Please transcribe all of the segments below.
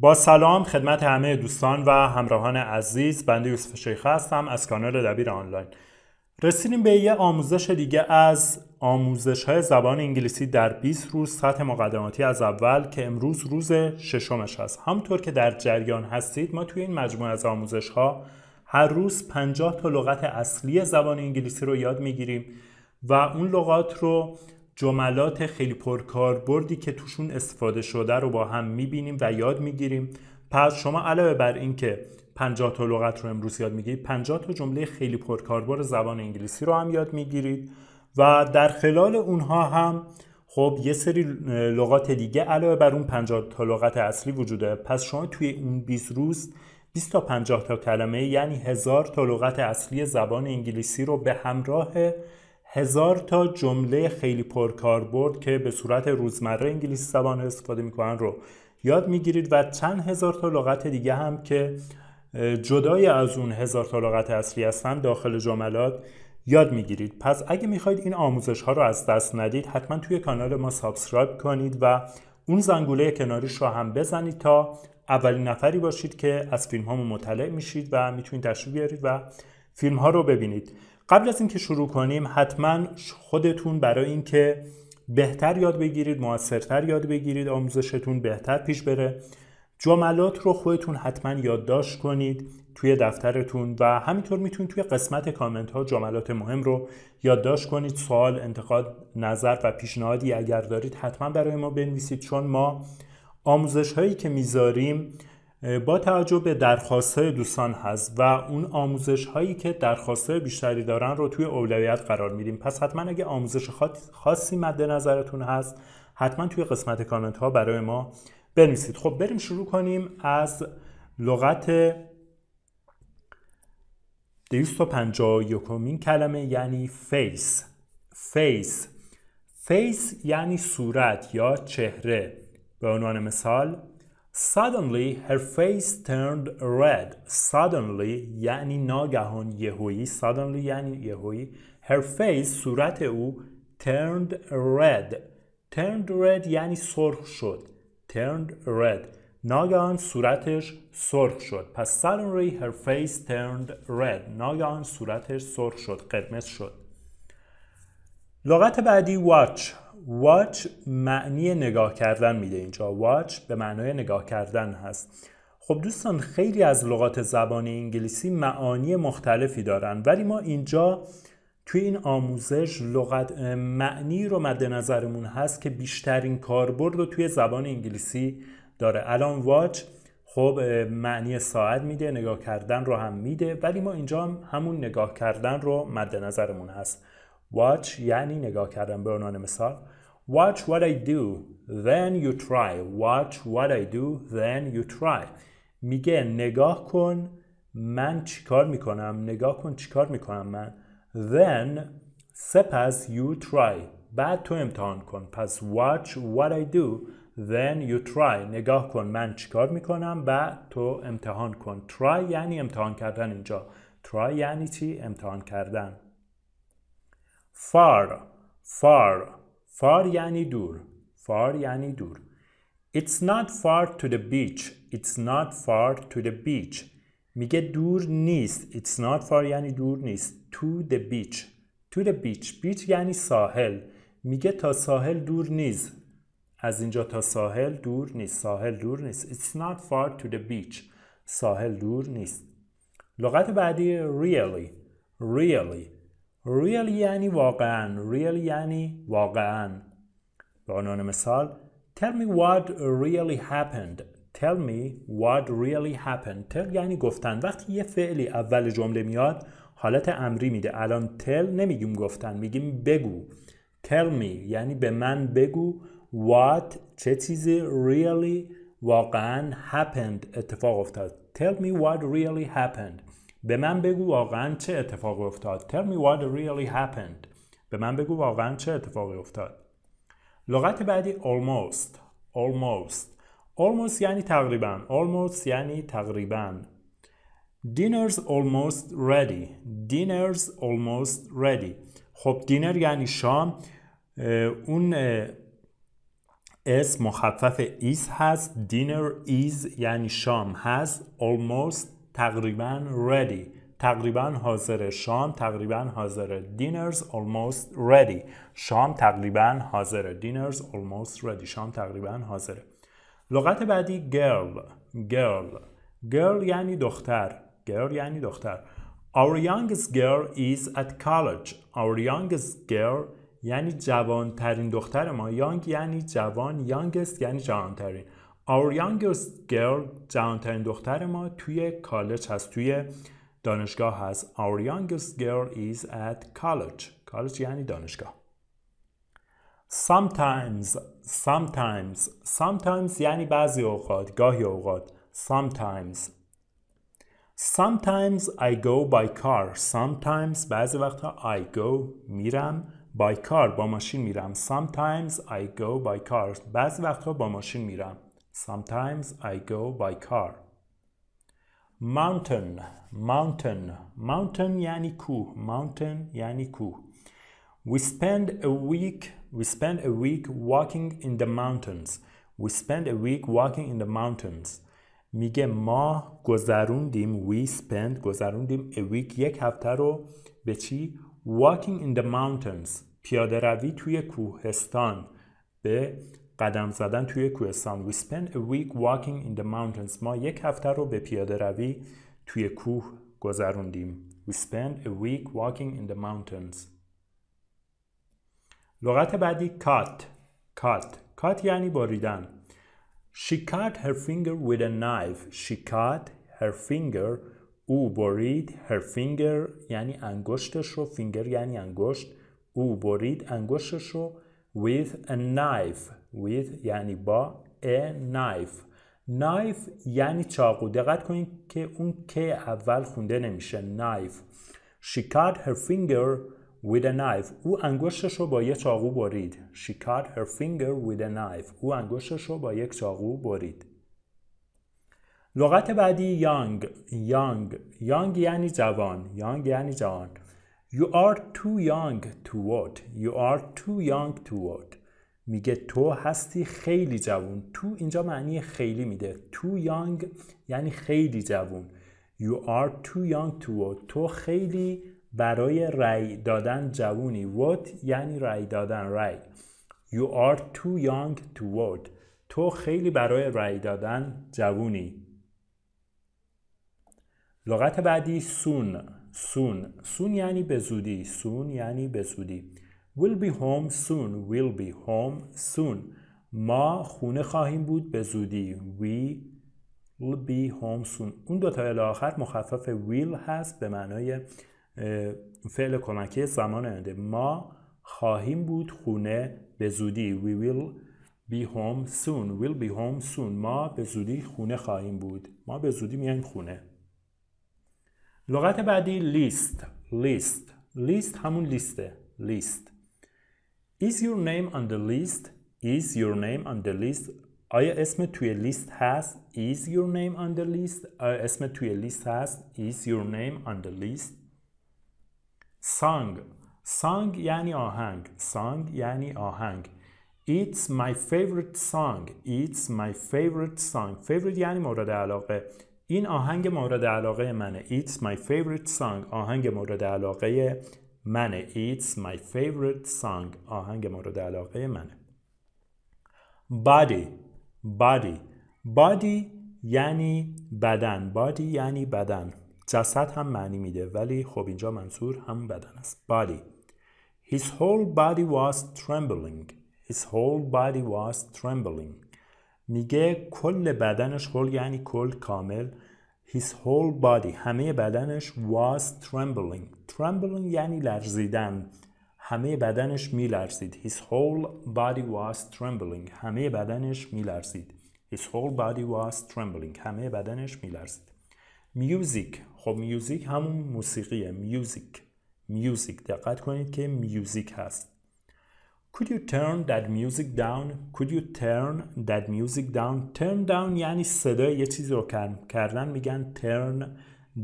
با سلام خدمت همه دوستان و همراهان عزیز بنده یوسف شیخه هستم از کانال دبیر آنلاین رسیدیم به یه آموزش دیگه از آموزش های زبان انگلیسی در 20 روز سطح مقدماتی از اول که امروز روز ششمش هست همطور که در جریان هستید ما توی این مجموعه از آموزش ها هر روز 50 تا لغت اصلی زبان انگلیسی رو یاد میگیریم و اون لغات رو جملات خیلی پرکاربردی که توشون استفاده شده رو با هم میبینیم و یاد میگیریم پس شما علاوه بر اینکه 50 تا لغت رو امروز یاد میگیرید 50 تا جمله خیلی پرکاربرد زبان انگلیسی رو هم یاد میگیرید و در خلال اونها هم خب یه سری لغات دیگه علاوه بر اون 50 تا لغت اصلی وجوده پس شما توی اون 20 روز 20 تا 50 تا کلمه یعنی هزار تا لغت اصلی زبان انگلیسی رو به همراه هزار تا جمله خیلی پرکاربرد که به صورت روزمره انگلیسی زبان استفاده میکنن رو یاد میگیرید و چند هزار تا لغت دیگه هم که جدای از اون هزار تا لغت اصلی هستن داخل جملات یاد میگیرید پس اگه میخواید این آموزش ها رو از دست ندید حتما توی کانال ما سابسکرایب کنید و اون زنگوله کناریش رو هم بزنید تا اولین نفری باشید که از فیلم ها مطلع میشید و میتونید تشریف بیارید و فیلم ها رو ببینید قبل از اینکه شروع کنیم حتما خودتون برای اینکه بهتر یاد بگیرید موثرتر یاد بگیرید آموزشتون بهتر پیش بره جملات رو خودتون حتما یادداشت کنید توی دفترتون و همینطور میتونید توی قسمت کامنت ها جملات مهم رو یادداشت کنید سوال انتقاد نظر و پیشنهادی اگر دارید حتما برای ما بنویسید چون ما آموزش هایی که میذاریم با توجه به درخواست دوستان هست و اون آموزش هایی که درخواست بیشتری دارن رو توی اولویت قرار میدیم پس حتما اگه آموزش خاصی مد نظرتون هست حتما توی قسمت کامنت ها برای ما بنویسید خب بریم شروع کنیم از لغت 251 کلمه یعنی فیس فیس فیس یعنی صورت یا چهره به عنوان مثال Suddenly her face turned red. Suddenly یعنی ناگهان یهویی. Suddenly یعنی یهویی. Her face صورت او turned red. Turned red یعنی سرخ شد. Turned red. ناگهان صورتش سرخ شد. پس suddenly her face turned red. ناگهان صورتش سرخ شد. قرمز شد. لغت بعدی watch. watch معنی نگاه کردن میده اینجا watch به معنای نگاه کردن هست خب دوستان خیلی از لغات زبان انگلیسی معانی مختلفی دارن ولی ما اینجا توی این آموزش لغت معنی رو مد نظرمون هست که بیشترین کاربرد رو توی زبان انگلیسی داره الان Watch خب معنی ساعت میده نگاه کردن رو هم میده ولی ما اینجا همون نگاه کردن رو مد نظرمون هست Watch یعنی نگاه کردن به عنوان مثال Watch what I do, then you try. Watch what I do, then you try. میگه نگاه کن من چیکار میکنم نگاه کن چیکار میکنم من then سپس you try بعد تو امتحان کن پس watch what I do then you try نگاه کن من چیکار میکنم بعد تو امتحان کن try یعنی امتحان کردن اینجا try یعنی چی امتحان کردن far far far یعنی دور far یعنی دور It's not far to the beach. It's not far to the beach. میگه دور نیست. It's not far یعنی دور نیست. To the beach. To the beach. Beach یعنی ساحل. میگه تا ساحل دور نیست. از اینجا تا ساحل دور نیست. ساحل دور نیست. It's not far to the beach. ساحل دور نیست. لغت بعدی really. Really. real یعنی واقعا real یعنی واقعا به عنوان مثال tell me what really happened tell me what really happened tell یعنی گفتن وقتی یه فعلی اول جمله میاد حالت امری میده الان tell نمیگیم گفتن میگیم بگو tell me یعنی به من بگو what چه چیزی really واقعا happened اتفاق افتاد tell me what really happened به من بگو واقعا چه اتفاقی افتاد tell me what really happened به من بگو واقعا چه اتفاقی افتاد لغت بعدی almost almost almost یعنی تقریبا almost یعنی تقریبا dinner's almost ready dinner's almost ready خب دینر یعنی شام اون اسم مخفف is هست dinner is یعنی شام هست almost تقریبا ready تقریبا حاضر شام تقریبا حاضر dinners almost ready شام تقریبا حاضر dinners almost ready شام تقریبا حاضره لغت بعدی girl girl girl یعنی دختر girl یعنی دختر Our youngest girl is at college Our youngest girl یعنی جوان ترین دختر ما یانگ یعنی جوان یانگست یعنی جوان ترین Our youngest girl جوانترین دختر ما توی کالج هست توی دانشگاه هست Our youngest girl is at college کالج یعنی دانشگاه Sometimes Sometimes Sometimes یعنی بعضی اوقات گاهی اوقات Sometimes Sometimes I go by car Sometimes بعضی وقتها I go میرم by car با ماشین میرم Sometimes I go by car بعضی وقتها با ماشین میرم Sometimes I go by car. Mountain, mountain, mountain Yaniku, mountain Yaniku. We spend a week, we spend a week walking in the mountains. We spend a week walking in the mountains. میگه ما گذروندیم we spend گذروندیم a week یک هفته رو به چی walking in the mountains پیاده روی توی کوهستان به قدم زدن توی کوهستان We spend a week walking in the mountains ما یک هفته رو به پیاده روی توی کوه گذروندیم We spend a week walking in the mountains لغت بعدی cut cut cut یعنی بریدن She cut her finger with a knife She cut her finger او برید her finger یعنی انگشتش رو finger یعنی انگشت او برید انگشتش رو with a knife with یعنی با a knife knife یعنی چاقو دقت کنید که اون که اول خونده نمیشه knife she cut her finger with a knife او انگشتش رو با یه چاقو برید she cut her finger with a knife او انگشتش رو با یک چاقو برید لغت بعدی young young Young یعنی جوان Young یعنی جوان You are too young to what? You are too young to what? میگه تو هستی خیلی جوون تو اینجا معنی خیلی میده تو یانگ یعنی خیلی جوون You are too young to vote تو خیلی برای رأی دادن جوونی What، یعنی رأی دادن رأی You are too young to vote تو خیلی برای رأی دادن جوونی لغت بعدی سون سون سون یعنی به زودی سون یعنی به زودی will be home soon will be home soon ما خونه خواهیم بود به زودی we will be home soon اون دو تا آخر مخفف will هست به معنای فعل کمکی زمان آینده ما خواهیم بود خونه به زودی we will be home soon will be home soon ما به زودی خونه خواهیم بود ما به زودی میایم خونه لغت بعدی لیست لیست لیست همون لیسته لیست Is your name on the list? Is your name on the list? آیا اسم توی لیست هست؟ Is your name on the list? آیا اسم توی لیست هست؟ Is your name on the list? Song Song یعنی آهنگ Song یعنی آهنگ It's my favorite song It's my favorite song Favorite یعنی مورد علاقه این آهنگ مورد علاقه منه It's my favorite song آهنگ مورد علاقه منه It's my favorite song آهنگ مورد علاقه منه Body Body Body یعنی بدن Body یعنی بدن جسد هم معنی میده ولی خب اینجا منصور هم بدن است Body His whole body was trembling His whole body was trembling میگه کل بدنش کل یعنی کل کامل His whole body همه بدنش was trembling. Trembling یعنی لرزیدن. همه بدنش لرزید. His whole body was trembling. همه بدنش لرزید. His whole body was trembling. همه بدنش لرزید. Music. خب میوزیک همون موسیقیه. Music. Music. دقت کنید که میوزیک هست. Could you turn that music down? Could you turn that music down? Turn down یعنی صدای یه چیزی رو کم کردن میگن turn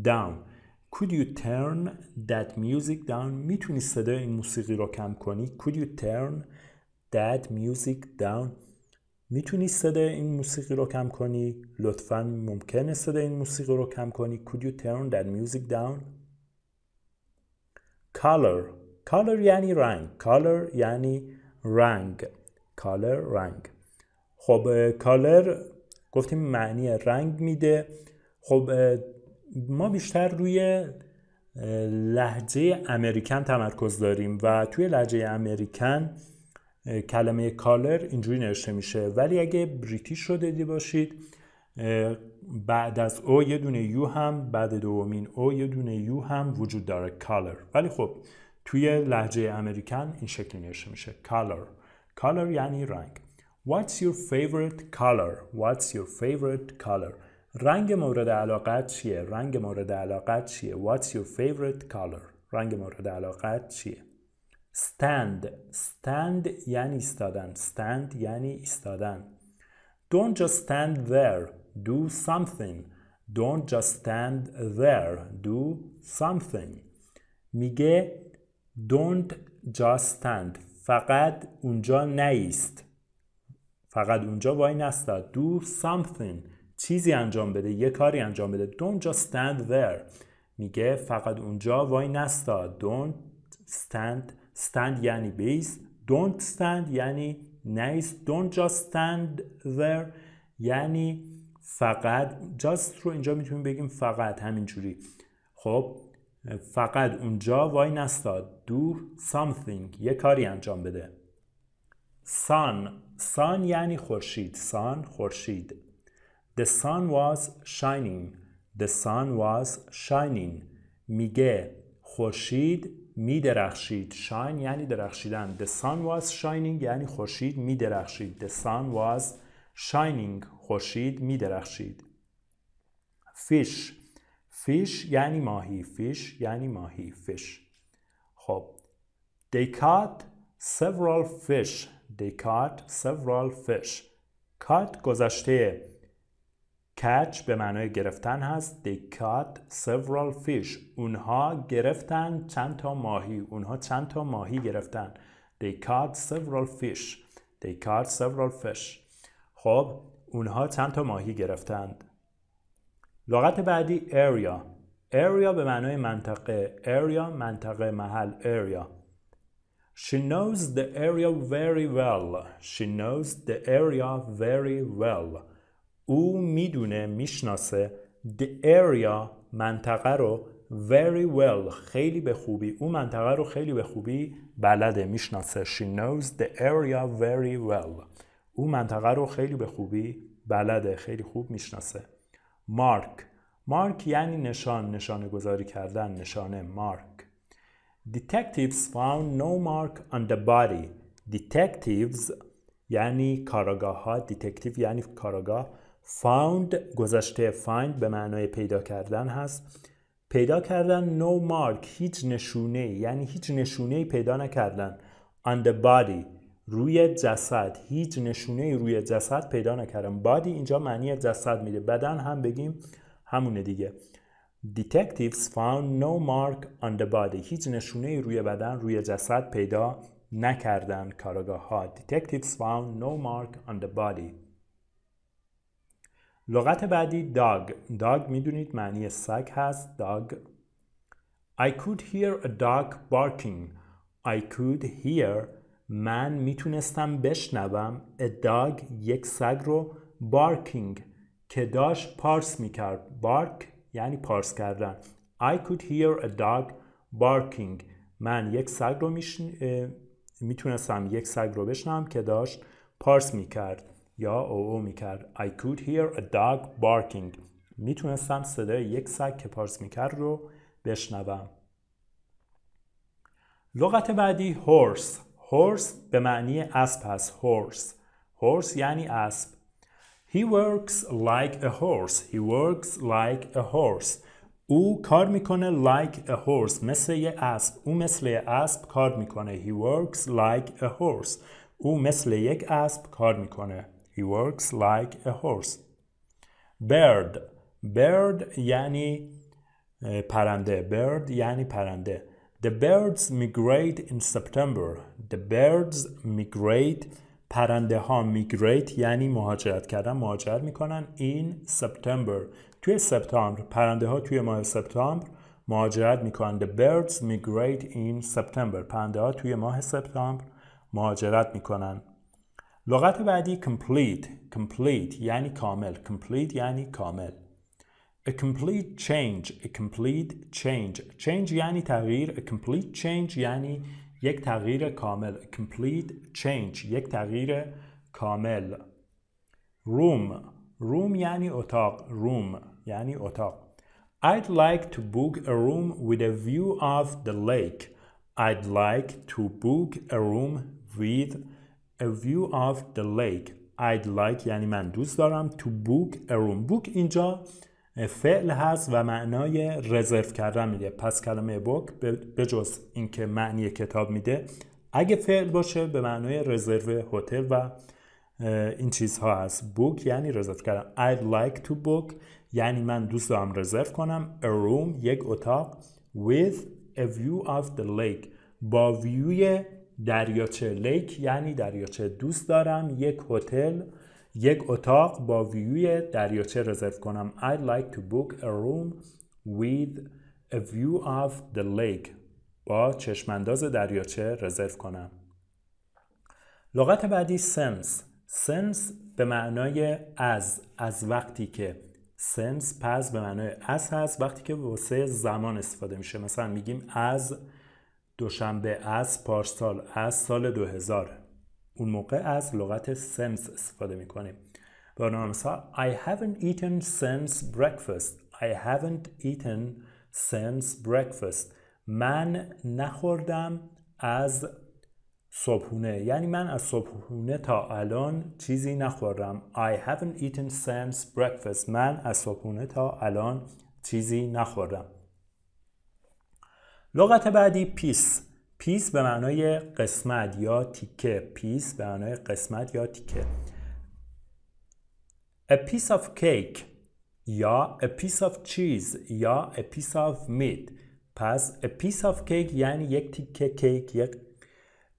down. Could you turn that music down? میتونی صدای این موسیقی رو کم کنی؟ Could you turn that music down? میتونی صدای این موسیقی رو کم کنی؟ لطفا ممکنه صدای این موسیقی رو کم کنی؟ Could you turn that music down? Color کالر یعنی رنگ کالر یعنی رنگ کالر رنگ خب کالر گفتیم معنی رنگ میده خب ما بیشتر روی لحجه امریکن تمرکز داریم و توی لحجه امریکن کلمه کالر اینجوری نوشته میشه ولی اگه بریتیش رو دیدی باشید بعد از او یه دونه یو هم بعد دومین او یه دونه یو هم وجود داره کالر ولی خب توی لحجه امریکن این شکلی نوشته میشه color color یعنی رنگ What's your favorite color? What's your favorite color? رنگ مورد علاقت چیه؟ رنگ مورد علاقت چیه؟ What's your favorite color? رنگ مورد علاقت چیه؟ Stand Stand یعنی ایستادن Stand یعنی ایستادن Don't just stand there Do something Don't just stand there Do something میگه Don't just stand فقط اونجا نیست فقط اونجا وای نستا Do something چیزی انجام بده یه کاری انجام بده Don't just stand there میگه فقط اونجا وای نستا Don't stand stand یعنی بیس Don't stand یعنی نیست Don't just stand there یعنی فقط just رو اینجا میتونیم بگیم فقط همینجوری خب فقط اونجا وای نستاد دو something یه کاری انجام بده sun sun یعنی خورشید سان خورشید the sun was shining the sun was shining میگه خورشید میدرخشید shine یعنی درخشیدن the sun was shining یعنی خورشید میدرخشید the sun was shining خورشید میدرخشید fish فیش یعنی ماهی فیش یعنی ماهی فیش خب they caught several fish they caught several fish کات گذشته catch به معنای گرفتن هست they caught several fish اونها گرفتن چند تا ماهی اونها چند تا ماهی گرفتن they caught several fish they caught several fish خب اونها چند تا ماهی گرفتند لغت بعدی area area به معنای منطقه area منطقه محل area She knows the area very well She knows the area very well او میدونه میشناسه the area منطقه رو very well خیلی به خوبی او منطقه رو خیلی به خوبی بلده میشناسه she knows the area very well او منطقه رو خیلی به خوبی بلده خیلی خوب میشناسه مارک مارک یعنی نشان نشانه گذاری کردن نشانه مارک Detectives found no mark on the body. Detectives یعنی کاراگاه ها دیتکتیو یعنی کاراگاه found گذشته find به معنای پیدا کردن هست پیدا کردن no مارک هیچ نشونه یعنی هیچ نشونه پیدا نکردن on the body روی جسد هیچ نشونه روی جسد پیدا نکردم بادی اینجا معنی جسد میده بدن هم بگیم همونه دیگه Detectives found no mark on the body. هیچ نشونه روی بدن روی جسد پیدا نکردن کارگاه ها. Detectives found no mark on the body. لغت بعدی dog dog میدونید معنی سگ هست. dog. I could hear a dog barking. I could hear من میتونستم بشنوم داگ یک سگ رو بارکینگ که داشت پارس میکرد بارک یعنی پارس کردن I could hear a dog barking من یک سگ رو میتونستم یک سگ رو بشنوم که داشت پارس میکرد یا او او میکرد I could hear a dog barking میتونستم صدای یک سگ که پارس میکرد رو بشنوم لغت بعدی horse هورس به معنی اسب هست هورس هورس یعنی اسب He works like a horse He works like a horse او کار میکنه like a horse مثل یه اسب او مثل اسب کار میکنه He works like a horse او مثل یک اسب کار میکنه He works like a horse Bird Bird یعنی پرنده Bird یعنی پرنده The birds migrate in September. The birds migrate پرنده ها میگریت یعنی مهاجرت کردن مهاجرت میکنن این سپتامبر توی سپتامبر پرنده ها توی ماه سپتامبر مهاجرت میکنن the birds migrate in September پرنده ها توی ماه سپتامبر مهاجرت میکنن لغت بعدی complete complete یعنی کامل complete یعنی کامل A complete change, a complete change. Change یعنی تغییر, a complete change یعنی یک تغییر کامل. A complete change, یک تغییر کامل. Room, room یعنی اتاق, room یعنی اتاق. I'd like to book a room with a view of the lake. I'd like to book a room with a view of the lake. I'd like یعنی من دوست دارم to book a room. Book اینجا فعل هست و معنای رزرو کردن میده پس کلمه بوک به جز اینکه معنی کتاب میده اگه فعل باشه به معنای رزرو هتل و این چیزها هست بوک یعنی رزرو کردن I'd like to book یعنی من دوست دارم رزرو کنم a room یک اتاق with a view of the lake با ویوی دریاچه لیک یعنی دریاچه دوست دارم یک هتل یک اتاق با ویوی دریاچه رزرو کنم I'd like to book a room with a view of the lake با چشمانداز دریاچه رزرو کنم لغت بعدی سنس سنس به معنای از از وقتی که سنس پس به معنای از هست وقتی که واسه زمان استفاده میشه مثلا میگیم از دوشنبه از پارسال از سال 2000 اون موقع از لغت سنس استفاده میکنیم برنامه مثال I haven't eaten since breakfast I haven't eaten since breakfast من نخوردم از صبحونه یعنی من از صبحونه تا الان چیزی نخوردم I haven't eaten since breakfast من از صبحونه تا الان چیزی نخوردم لغت بعدی پیس پیس به معنای قسمت یا تیکه پیس به معنای قسمت یا تیکه a piece of cake یا a piece of cheese یا a piece of meat پس a piece of cake یعنی یک تیکه کیک یک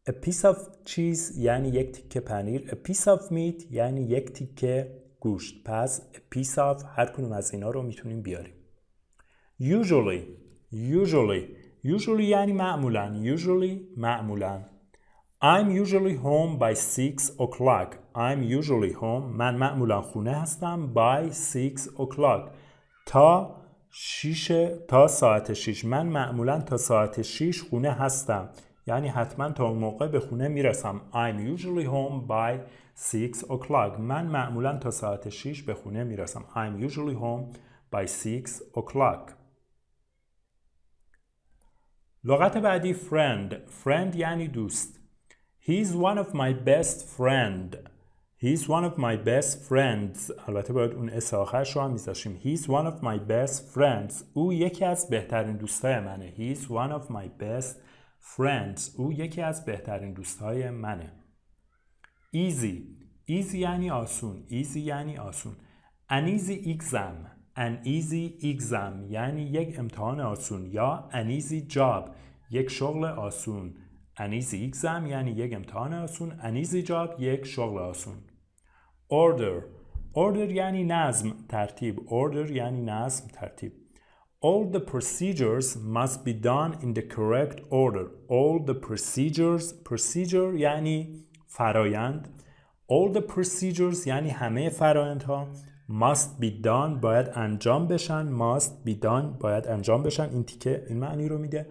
a piece of cheese یعنی یک تیکه پنیر a piece of meat یعنی یک تیکه گوشت پس a piece of هر کنوم از اینا رو میتونیم بیاریم usually usually Usually یعنی معمولا usually معمولا I'm usually home by 6 o'clock I'm usually home من معمولا خونه هستم by 6 o'clock تا شیش تا ساعت 6 من معمولا تا ساعت 6 خونه هستم یعنی حتما تا اون موقع به خونه میرسم I'm usually home by 6 o'clock من معمولا تا ساعت 6 به خونه میرسم I'm usually home by 6 o'clock لغت بعدی friend friend یعنی دوست He is one of my best friend He is one of my best friends البته باید اون اس آخرش رو هم میذاشیم He is one of my best friends او یکی از بهترین دوستای منه He is one of my best friends او یکی از بهترین دوستای منه Easy Easy یعنی آسون Easy یعنی آسون An easy exam An easy exam یعنی یک امتحان آسون یا an easy job یک شغل آسون An easy exam یعنی یک امتحان آسون An easy job یک شغل آسون Order Order یعنی نظم ترتیب Order یعنی نظم ترتیب All the procedures must be done in the correct order. All the procedures procedure یعنی فرایند All the procedures یعنی همه فرایندها must be done باید انجام بشن must be done باید انجام بشن این تیکه این معنی رو میده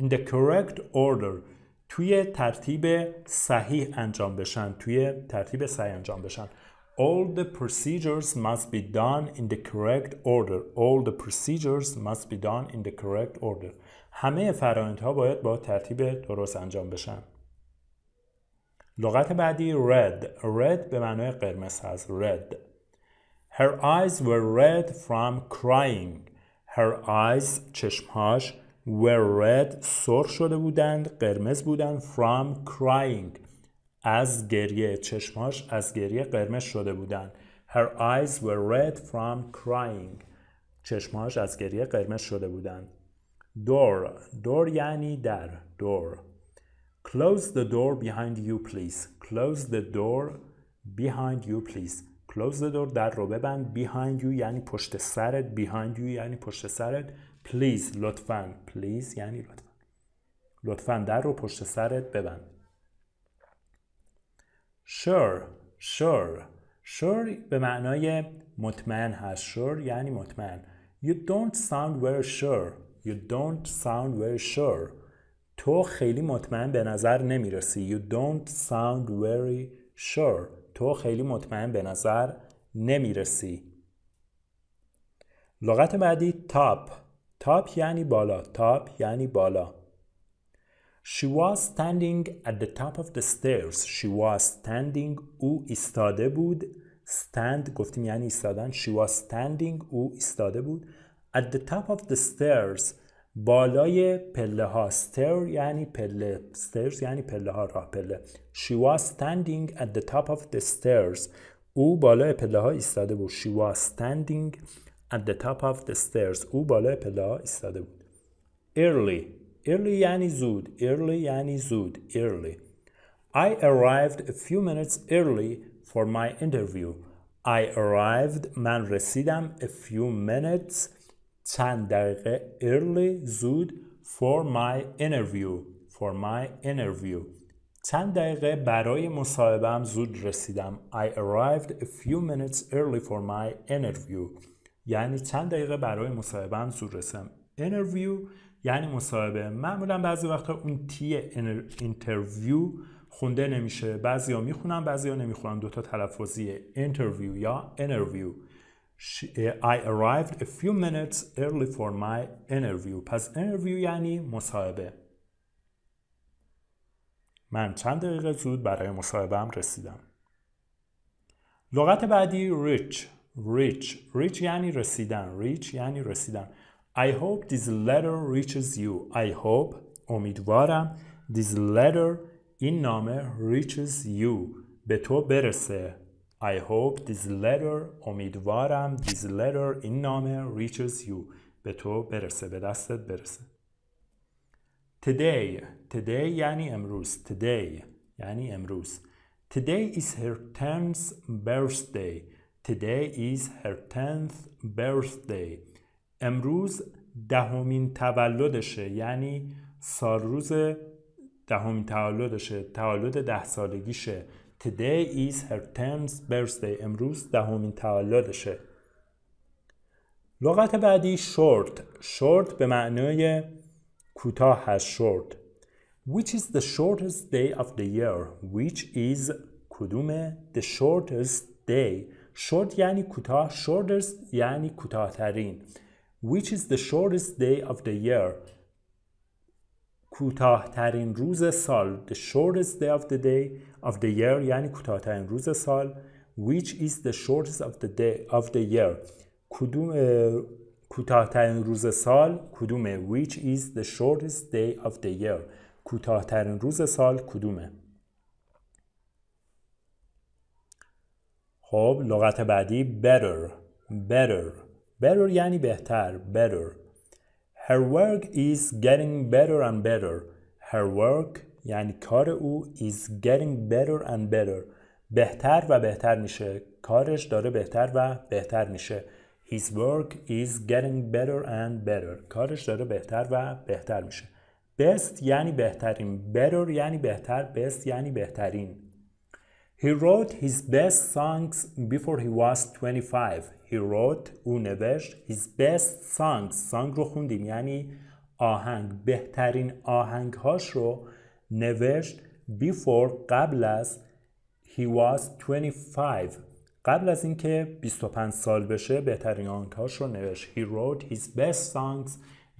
in the correct order توی ترتیب صحیح انجام بشن توی ترتیب صحیح انجام بشن all the procedures must be done in the correct order all the procedures must be done in the correct order همه فرایندها باید با ترتیب درست انجام بشن لغت بعدی red red به معنای قرمز هست red Her eyes were red from crying. Her eyes چشمهاش were red سرخ شده بودند قرمز بودند from crying از گریه چشمهاش از گریه قرمز شده بودند Her eyes were red from crying. چشمهاش از گریه قرمز شده بودند. Door. Door یعنی در. Door. Close the door behind you please. Close the door behind you please. close the door در رو ببند behind you یعنی پشت سرت behind you یعنی پشت سرت please لطفا please یعنی لطفا لطفا در رو پشت سرت ببند sure sure sure به معنای مطمئن هست sure یعنی مطمئن you don't sound very sure you don't sound very sure تو خیلی مطمئن به نظر نمیرسی you don't sound very sure تو خیلی مطمئن به نظر نمیرسی لغت بعدی تاپ تاپ یعنی بالا تاپ یعنی بالا She was standing at the top of the stairs. She was standing. او ایستاده بود. Stand گفتیم یعنی ایستادن. She was standing. او ایستاده بود. At the top of the stairs. بالای پله ها ستر یعنی پله stairs یعنی پله ها راه پله she was standing at the top of the stairs او بالای پله ها ایستاده بود she was standing at the top of the stairs او بالای پله ها ایستاده بود early early یعنی زود early یعنی زود early I arrived a few minutes early for my interview I arrived من رسیدم a few minutes چند دقیقه early زود for my interview for my interview چند دقیقه برای مصاحبم زود رسیدم I arrived a few minutes early for my interview یعنی چند دقیقه برای مصاحبم زود رسیدم interview یعنی مصاحبه معمولا بعضی وقتها اون تی interview خونده نمیشه بعضیا میخونن بعضیا نمیخونن دوتا تلفظی interview یا interview. she, I arrived a few minutes early for my interview پس interview یعنی مصاحبه من چند دقیقه زود برای هم رسیدم لغت بعدی rich rich rich یعنی رسیدن rich یعنی رسیدن I hope this letter reaches you I hope امیدوارم this letter این نامه reaches you به تو برسه I hope this letter امیدوارم this letter این نامه reaches you به تو برسه به دستت برسه Today Today یعنی امروز Today یعنی امروز Today is her 10th birthday Today is her 10th birthday امروز دهمین تولدشه یعنی سال روز دهمین تولدشه تولد ده سالگیشه Today is her 10th birthday. امروز دهمین تولدشه. لغت بعدی short. short به معنای کوتاه هست short. Which is the shortest day of the year? Which is Kudume, the shortest day? short یعنی کوتاه shortest یعنی کوتاهترین. Which is the shortest day of the year? کوتاهترین روز سال the shortest day of the day of the year یعنی کوتاهترین روز سال which is the shortest of the day of the year کدوم کوتاهترین روز سال کدومه which is the shortest day of the year کوتاهترین روز سال کدومه خب لغت بعدی better better better یعنی بهتر better Her work is getting better and better. Her work یعنی کار او is getting better and better. بهتر و بهتر میشه. کارش داره بهتر و بهتر میشه. His work is getting better and better. کارش داره بهتر و بهتر میشه. Best یعنی بهترین. Better یعنی بهتر. Best یعنی بهترین. He wrote his best songs before he was 25. He wrote او نوشت his best songs song رو خوندیم یعنی آهنگ بهترین آهنگ هاش رو نوشت before قبل از he was 25 قبل از اینکه 25 سال بشه بهترین آهنگ هاش رو نوشت he wrote his best songs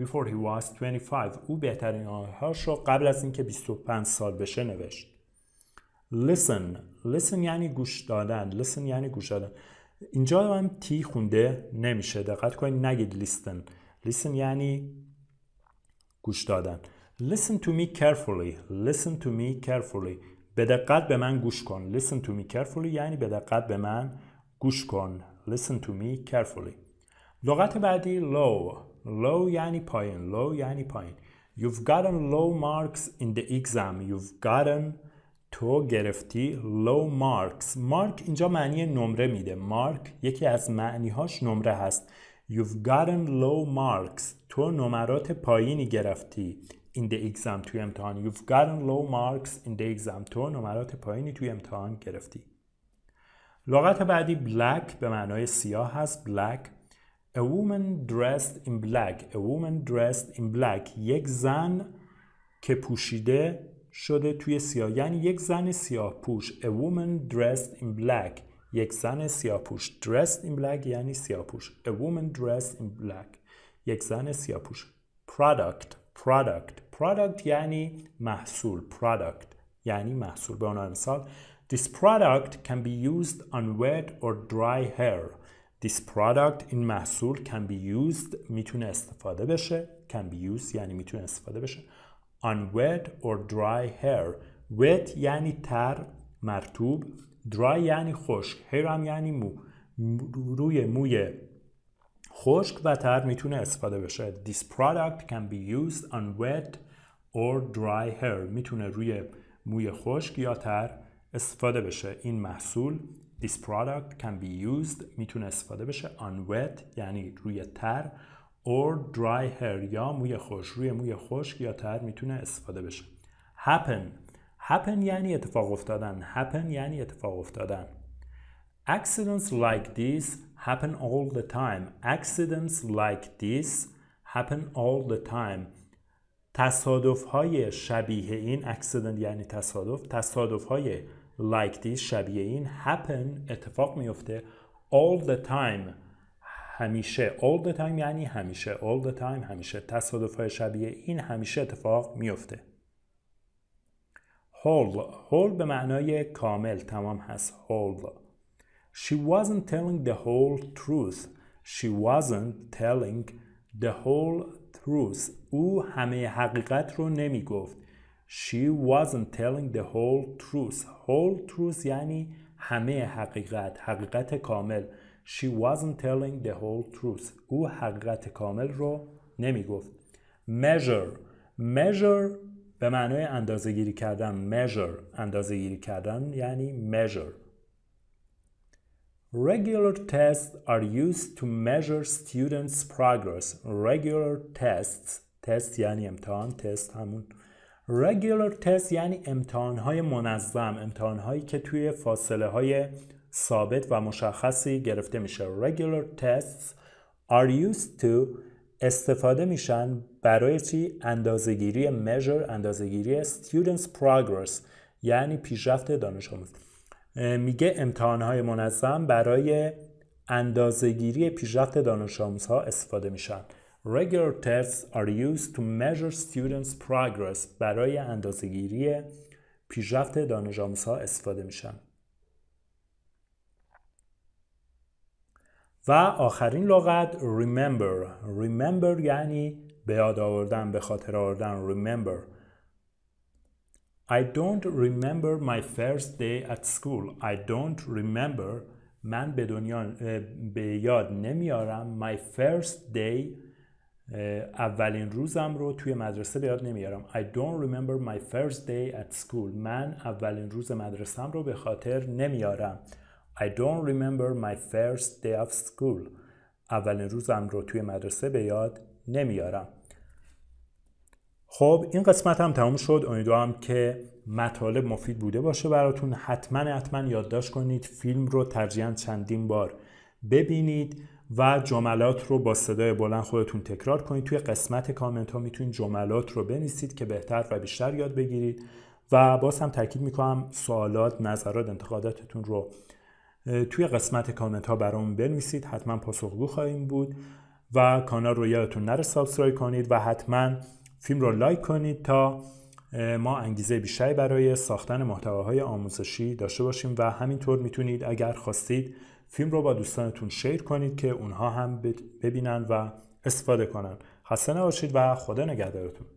before he was 25 او بهترین آهنگ هاش رو قبل از اینکه 25 سال بشه نوشت listen listen یعنی گوش دادن listen یعنی گوش دادن اینجا هم تی خونده نمیشه دقت کنید نگید listen listen یعنی گوش دادن listen to me carefully listen to me carefully به دقت به من گوش کن listen to me carefully یعنی به دقت به من گوش کن listen to me carefully لغت بعدی low low یعنی پایین low یعنی پایین you've gotten low marks in the exam you've gotten تو گرفتی low marks مارک اینجا معنی نمره میده مارک یکی از معنیهاش نمره هست You've gotten low marks تو نمرات پایینی گرفتی in the exam توی امتحان You've gotten low marks in the exam تو نمرات پایینی توی امتحان گرفتی لغت بعدی black به معنای سیاه هست black A woman dressed in black A woman dressed in black یک زن که پوشیده شده توی سیاه یعنی یک زن سیاه پوش a woman dressed in black یک زن سیاه پوش dressed in black یعنی سیاه پوش a woman dressed in black یک زن سیاه پوش product product product یعنی محصول product یعنی محصول به عنوان مثال This product can be used on wet or dry hair. This product این محصول can be used میتونه استفاده بشه can be used یعنی میتونه استفاده بشه on wet or dry hair wet یعنی تر مرتوب dry یعنی خشک hair هم یعنی مو روی موی خشک و تر میتونه استفاده بشه This product can be used on wet or dry hair میتونه روی موی خشک یا تر استفاده بشه این محصول This product can be used میتونه استفاده بشه on wet یعنی روی تر or dry hair یا موی خوش روی موی خشک یا تر میتونه استفاده بشه happen happen یعنی اتفاق افتادن happen یعنی اتفاق افتادن accidents like this happen all the time accidents like this happen all the time تصادف های شبیه این accident یعنی تصادف تصادف های like this شبیه این happen اتفاق میفته all the time همیشه all the time یعنی همیشه all the time همیشه تصادف شبیه این همیشه اتفاق میفته whole whole به معنای کامل تمام هست whole she wasn't telling the whole truth she wasn't telling the whole truth او همه حقیقت رو نمی گفت she wasn't telling the whole truth whole truth یعنی همه حقیقت حقیقت کامل She wasn't telling the whole truth. او حقیقت کامل رو نمی گفت. Measure. Measure به معنای اندازه گیری کردن. Measure. اندازه گیری کردن یعنی measure. Regular tests are used to measure students' progress. Regular tests. Test یعنی امتحان. Test همون regular test یعنی امتحان های منظم امتحان هایی که توی فاصله های ثابت و مشخصی گرفته میشه regular tests are used to استفاده میشن برای چی اندازگیری measure اندازگیری students progress یعنی پیشرفت دانش آموز میگه امتحان های منظم برای اندازگیری پیشرفت دانش آموز ها استفاده میشن regular tests are used to measure students progress برای اندازگیری پیشرفت دانش ها استفاده میشن و آخرین لغت remember remember یعنی به یاد آوردن به خاطر آوردن remember I don't remember my first day at school I don't remember من به دنیا به یاد نمیارم my first day اولین روزم رو توی مدرسه به یاد نمیارم I don't remember my first day at school من اولین روز مدرسم رو به خاطر نمیارم I don't remember my first day of school. اولین روزم رو توی مدرسه به یاد نمیارم. خب این قسمت هم تموم شد امیدوارم که مطالب مفید بوده باشه براتون حتما حتما یادداشت کنید فیلم رو ترجیحاً چندین بار ببینید و جملات رو با صدای بلند خودتون تکرار کنید توی قسمت کامنت ها میتونید جملات رو بنویسید که بهتر و بیشتر یاد بگیرید و باز هم تاکید میکنم سوالات نظرات انتقاداتتون رو توی قسمت کامنت ها برام بنویسید حتما پاسخگو خواهیم بود و کانال رو یادتون نره سابسکرایب کنید و حتما فیلم رو لایک کنید تا ما انگیزه بیشتری برای ساختن محتواهای آموزشی داشته باشیم و همینطور میتونید اگر خواستید فیلم رو با دوستانتون شیر کنید که اونها هم ببینن و استفاده کنن خسته نباشید و خدا نگهدارتون